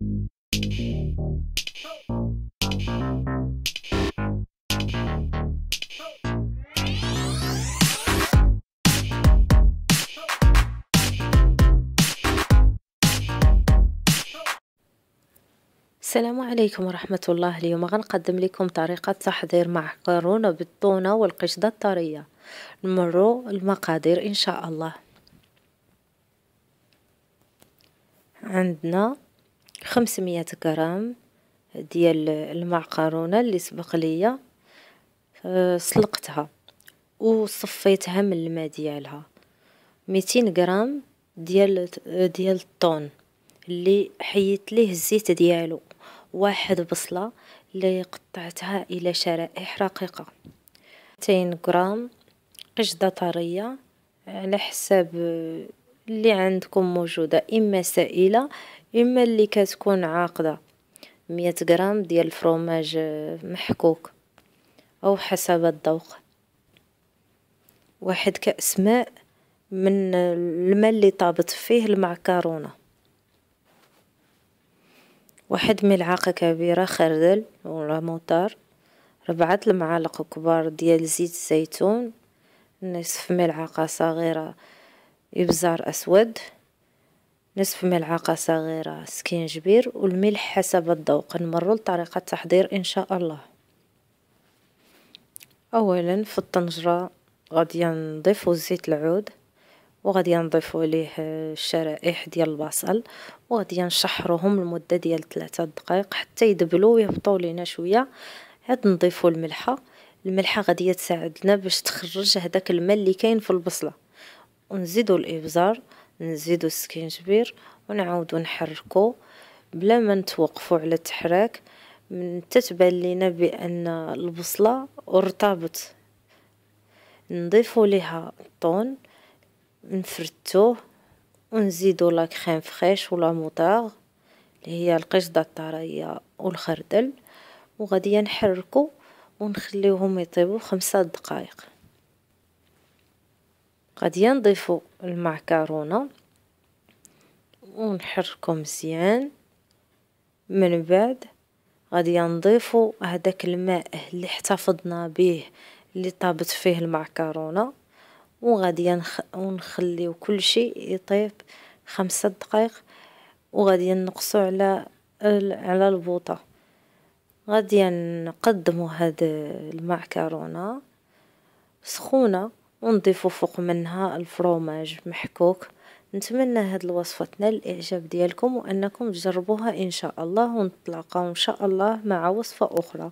السلام عليكم ورحمة الله اليوم غنقدم لكم طريقة تحضير معكرونة بالطونة والقشدة الطرية نمروا المقادير إن شاء الله عندنا 500 غرام ديال المعقرونة اللي سبق ليا آه، سلقتها وصفيتها من الماء ديالها ميتين غرام ديال آه، ديال الطون اللي حيت ليه الزيت ديالو واحد بصله اللي قطعتها الى شرائح رقيقه 200 غرام قشده طريه على حساب اللي عندكم موجودة إما سائلة إما اللي كتكون عاقدة مية غرام ديال الفروماج آه، محكوك أو حسب الذوق واحد كأس ماء من الماء اللي طابت فيه المعكرونة واحد ملعقة كبيرة خردل ولا موتار ربعة المعالق كبار ديال زيت الزيتون نصف ملعقة صغيرة إبزار أسود نصف ملعقة صغيرة سكينجبير والملح حسب الذوق نمرو لطريقة التحضير إن شاء الله أولا في الطنجرة غادي نضيفو زيت العود وغادي نضيفو ليه الشرائح ديال البصل وغادي نشحروهم لمده ديال ثلاثة دقائق حتى يدبلوا ويهبطوا لينا شويه عاد نضيفو الملحه الملحه غادي تساعدنا باش تخرج هداك الماء اللي كاين في البصله ونزيدو الابزار نزيدو السكينجبير ونعود نحركو بلا ما نتوقفو على التحراك من تتبان لينا بان البصله ارتبط نضيفو ليها الطون نفرتوه ونزيدو لا كريم فريش ولا موطاغ اللي هي القشده الطريه والخردل وغادي نحركو ونخليهم يطيبو خمسة دقائق غادي نضيفو المعكرونه ونحركو مزيان من بعد غادي نضيفو هذاك الماء اللي احتفظنا به اللي طابت فيه المعكرونه وغادي نخ... كل شيء يطيب خمسة دقائق وغادي نقصو على على البوطه غادي نقدمو هاد المعكرونه سخونه ونضيفو فوق منها الفروماج محكوك نتمنى هاد الوصفه تنال الاعجاب ديالكم وانكم تجربوها ان شاء الله ونتلاقاو ان شاء الله مع وصفه اخرى